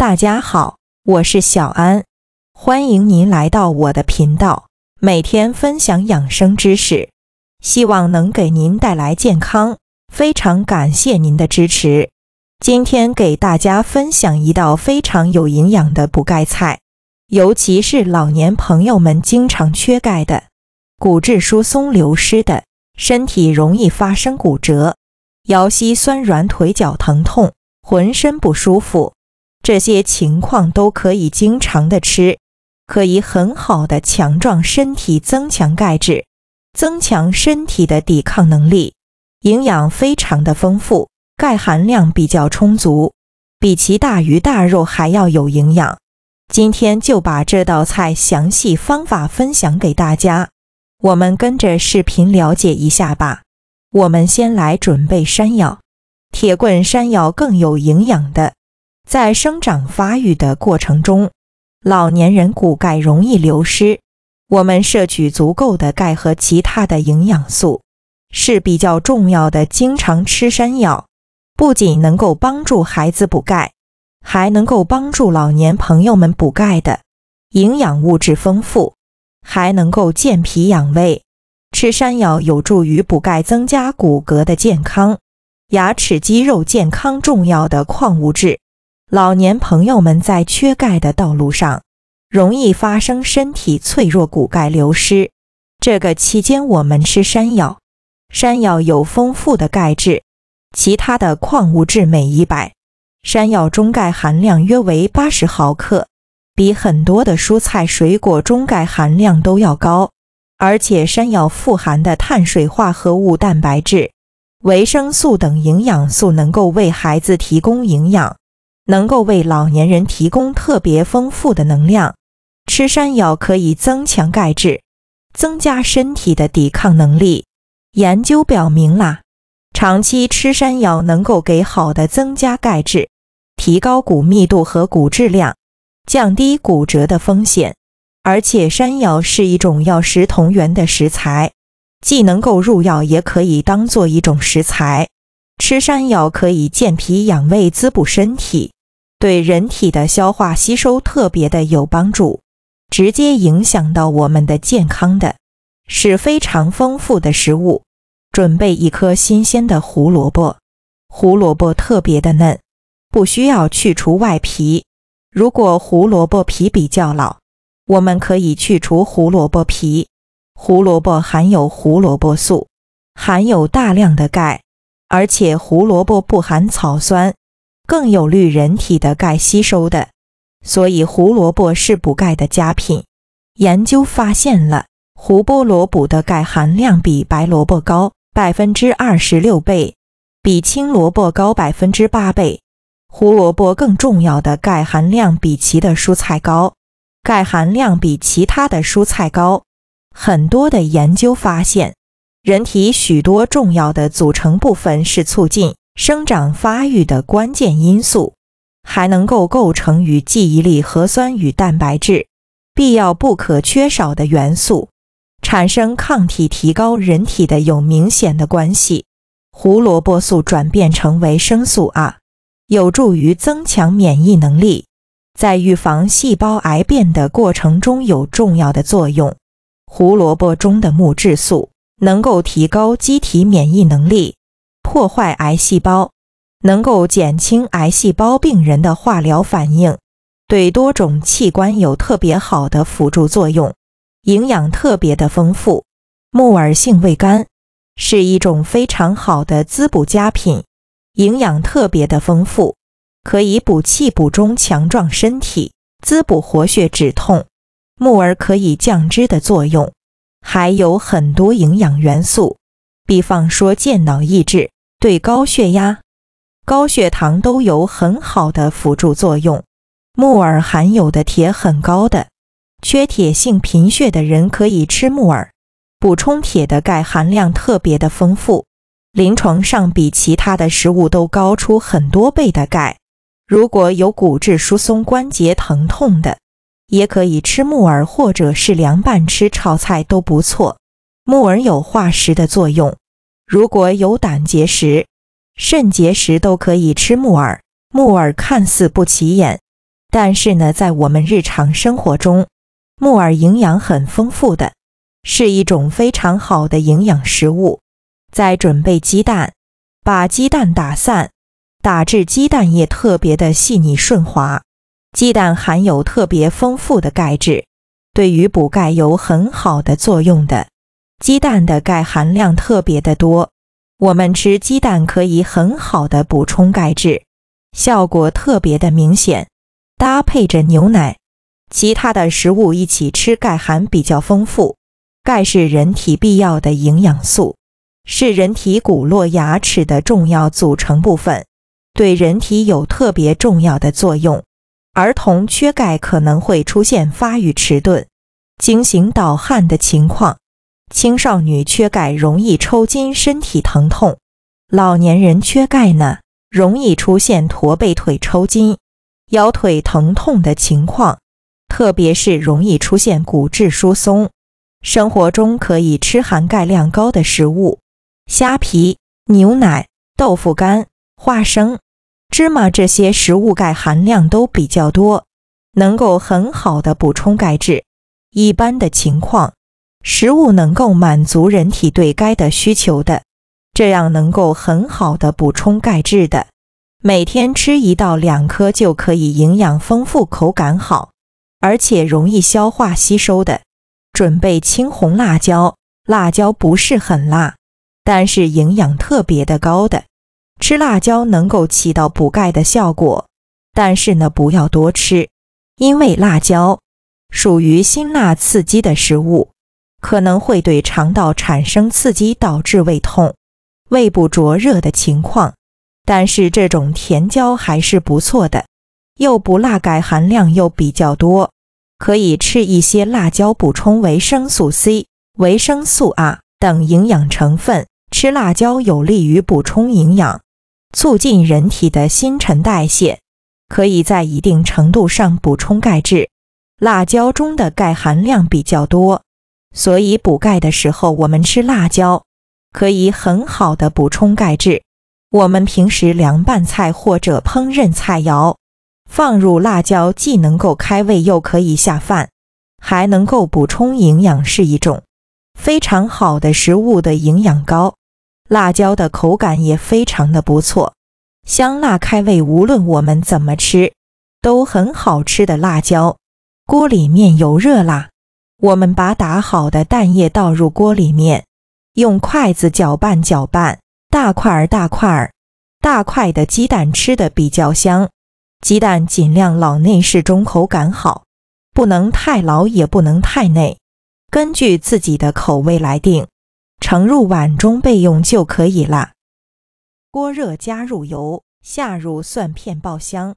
大家好，我是小安，欢迎您来到我的频道，每天分享养生知识，希望能给您带来健康。非常感谢您的支持。今天给大家分享一道非常有营养的补钙菜，尤其是老年朋友们经常缺钙的，骨质疏松流失的，身体容易发生骨折，腰膝酸软，腿脚疼痛，浑身不舒服。这些情况都可以经常的吃，可以很好的强壮身体，增强钙质，增强身体的抵抗能力。营养非常的丰富，钙含量比较充足，比其大鱼大肉还要有营养。今天就把这道菜详细方法分享给大家，我们跟着视频了解一下吧。我们先来准备山药，铁棍山药更有营养的。在生长发育的过程中，老年人骨钙容易流失。我们摄取足够的钙和其他的营养素是比较重要的。经常吃山药，不仅能够帮助孩子补钙，还能够帮助老年朋友们补钙的。营养物质丰富，还能够健脾养胃。吃山药有助于补钙，增加骨骼的健康、牙齿、肌肉健康重要的矿物质。老年朋友们在缺钙的道路上，容易发生身体脆弱、骨钙流失。这个期间，我们吃山药，山药有丰富的钙质，其他的矿物质每一百山药中钙含量约为八十毫克，比很多的蔬菜水果中钙含量都要高。而且，山药富含的碳水化合物、蛋白质、维生素等营养素，能够为孩子提供营养。能够为老年人提供特别丰富的能量，吃山药可以增强钙质，增加身体的抵抗能力。研究表明啦，长期吃山药能够给好的增加钙质，提高骨密度和骨质量，降低骨折的风险。而且山药是一种药食同源的食材，既能够入药，也可以当做一种食材。吃山药可以健脾养胃，滋补身体。对人体的消化吸收特别的有帮助，直接影响到我们的健康的，是非常丰富的食物。准备一颗新鲜的胡萝卜，胡萝卜特别的嫩，不需要去除外皮。如果胡萝卜皮比较老，我们可以去除胡萝卜皮。胡萝卜含有胡萝卜素，含有大量的钙，而且胡萝卜不含草酸。更有利于人体的钙吸收的，所以胡萝卜是补钙的佳品。研究发现了，胡菠萝补的钙含量比白萝卜高百分之二十六倍，比青萝卜高百分之八倍。胡萝卜更重要的钙含量比其的蔬菜高，钙含量比其他的蔬菜高。很多的研究发现，人体许多重要的组成部分是促进。生长发育的关键因素，还能够构成与记忆力、核酸与蛋白质必要不可缺少的元素，产生抗体，提高人体的有明显的关系。胡萝卜素转变成维生素 r 有助于增强免疫能力，在预防细胞癌变的过程中有重要的作用。胡萝卜中的木质素能够提高机体免疫能力。破坏癌细胞，能够减轻癌细胞病人的化疗反应，对多种器官有特别好的辅助作用。营养特别的丰富，木耳性味甘，是一种非常好的滋补佳品。营养特别的丰富，可以补气补中，强壮身体，滋补活血止痛。木耳可以降脂的作用，还有很多营养元素，比方说健脑益智。对高血压、高血糖都有很好的辅助作用。木耳含有的铁很高的，缺铁性贫血的人可以吃木耳，补充铁的。钙含量特别的丰富，临床上比其他的食物都高出很多倍的钙。如果有骨质疏松、关节疼痛的，也可以吃木耳，或者是凉拌吃、炒菜都不错。木耳有化食的作用。如果有胆结石、肾结石，都可以吃木耳。木耳看似不起眼，但是呢，在我们日常生活中，木耳营养很丰富的，是一种非常好的营养食物。再准备鸡蛋，把鸡蛋打散，打至鸡蛋液特别的细腻顺滑。鸡蛋含有特别丰富的钙质，对于补钙有很好的作用的。鸡蛋的钙含量特别的多，我们吃鸡蛋可以很好的补充钙质，效果特别的明显。搭配着牛奶、其他的食物一起吃，钙含比较丰富。钙是人体必要的营养素，是人体骨络牙齿的重要组成部分，对人体有特别重要的作用。儿童缺钙可能会出现发育迟钝、惊醒盗汗的情况。青少女缺钙容易抽筋、身体疼痛；老年人缺钙呢，容易出现驼背、腿抽筋、腰腿疼痛的情况，特别是容易出现骨质疏松。生活中可以吃含钙量高的食物，虾皮、牛奶、豆腐干、花生、芝麻这些食物钙含量都比较多，能够很好的补充钙质。一般的情况。食物能够满足人体对该的需求的，这样能够很好的补充钙质的。每天吃一到两颗就可以，营养丰富，口感好，而且容易消化吸收的。准备青红辣椒，辣椒不是很辣，但是营养特别的高的。吃辣椒能够起到补钙的效果，但是呢，不要多吃，因为辣椒属于辛辣刺激的食物。可能会对肠道产生刺激，导致胃痛、胃部灼热的情况。但是这种甜椒还是不错的，又不辣，钙含量又比较多，可以吃一些辣椒补充维生素 C、维生素 R 等营养成分。吃辣椒有利于补充营养，促进人体的新陈代谢，可以在一定程度上补充钙质。辣椒中的钙含量比较多。所以补钙的时候，我们吃辣椒可以很好的补充钙质。我们平时凉拌菜或者烹饪菜肴，放入辣椒既能够开胃，又可以下饭，还能够补充营养，是一种非常好的食物的营养高。辣椒的口感也非常的不错，香辣开胃，无论我们怎么吃，都很好吃的辣椒。锅里面油热啦。我们把打好的蛋液倒入锅里面，用筷子搅拌搅拌，大块儿大块儿，大块的鸡蛋吃的比较香。鸡蛋尽量老嫩适中，口感好，不能太老也不能太嫩，根据自己的口味来定，盛入碗中备用就可以啦。锅热加入油，下入蒜片爆香，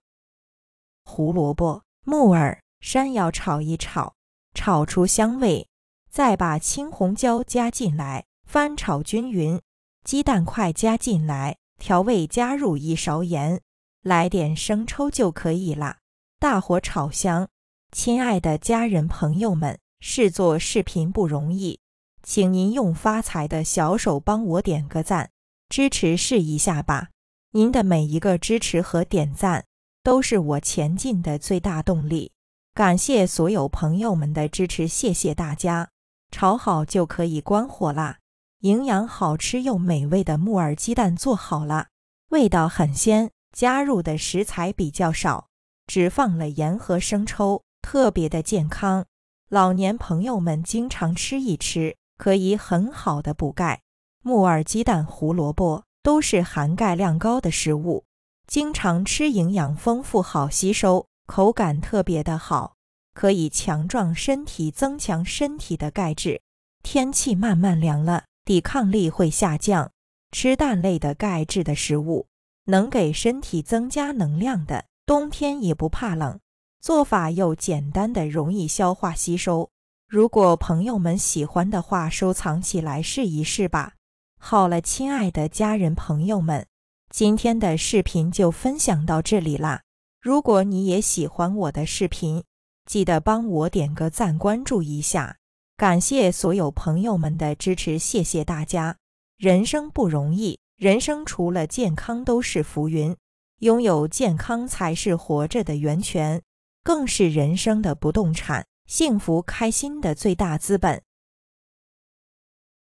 胡萝卜、木耳、山药炒一炒。炒出香味，再把青红椒加进来，翻炒均匀。鸡蛋块加进来，调味加入一勺盐，来点生抽就可以啦。大火炒香。亲爱的家人朋友们，制作视频不容易，请您用发财的小手帮我点个赞，支持试一下吧。您的每一个支持和点赞，都是我前进的最大动力。感谢所有朋友们的支持，谢谢大家！炒好就可以关火啦。营养、好吃又美味的木耳鸡蛋做好了，味道很鲜，加入的食材比较少，只放了盐和生抽，特别的健康。老年朋友们经常吃一吃，可以很好的补钙。木耳、鸡蛋、胡萝卜都是含钙量高的食物，经常吃，营养丰富，好吸收。口感特别的好，可以强壮身体，增强身体的钙质。天气慢慢凉了，抵抗力会下降，吃蛋类的钙质的食物，能给身体增加能量的。冬天也不怕冷，做法又简单，的容易消化吸收。如果朋友们喜欢的话，收藏起来试一试吧。好了，亲爱的家人朋友们，今天的视频就分享到这里啦。如果你也喜欢我的视频，记得帮我点个赞、关注一下。感谢所有朋友们的支持，谢谢大家。人生不容易，人生除了健康都是浮云，拥有健康才是活着的源泉，更是人生的不动产，幸福开心的最大资本。